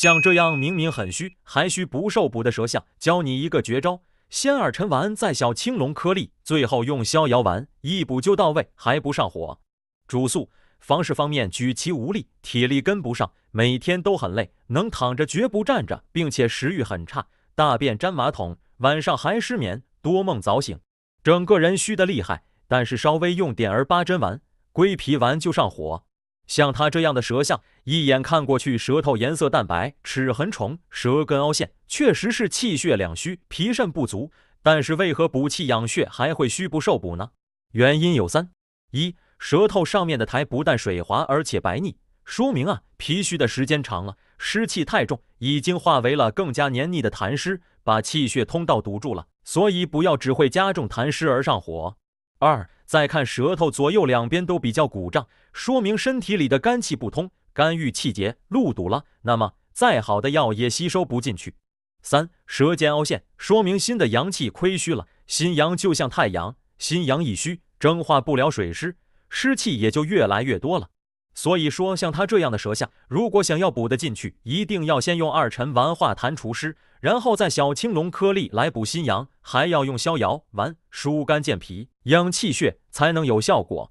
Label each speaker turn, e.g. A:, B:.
A: 像这样明明很虚，还需不受补的舌象，教你一个绝招：先耳陈丸，再小青龙颗粒，最后用逍遥丸，一补就到位，还不上火。主诉：房事方面举棋无力，体力跟不上，每天都很累，能躺着绝不站着，并且食欲很差，大便粘马桶，晚上还失眠，多梦早醒，整个人虚的厉害。但是稍微用点儿八珍丸、归脾丸就上火。像他这样的舌像，一眼看过去，舌头颜色淡白，齿痕重，舌根凹陷，确实是气血两虚，脾肾不足。但是为何补气养血还会虚不受补呢？原因有三：一、舌头上面的苔不但水滑，而且白腻，说明啊脾虚的时间长了，湿气太重，已经化为了更加黏腻的痰湿，把气血通道堵住了，所以不要只会加重痰湿而上火。二再看舌头，左右两边都比较鼓胀，说明身体里的肝气不通，肝郁气结，路堵了，那么再好的药也吸收不进去。三，舌尖凹陷，说明心的阳气亏虚了，心阳就像太阳，心阳一虚，蒸化不了水湿，湿气也就越来越多了。所以说，像他这样的舌象，如果想要补得进去，一定要先用二陈丸化痰除湿，然后再小青龙颗粒来补心阳，还要用逍遥丸疏肝健脾养气血，才能有效果。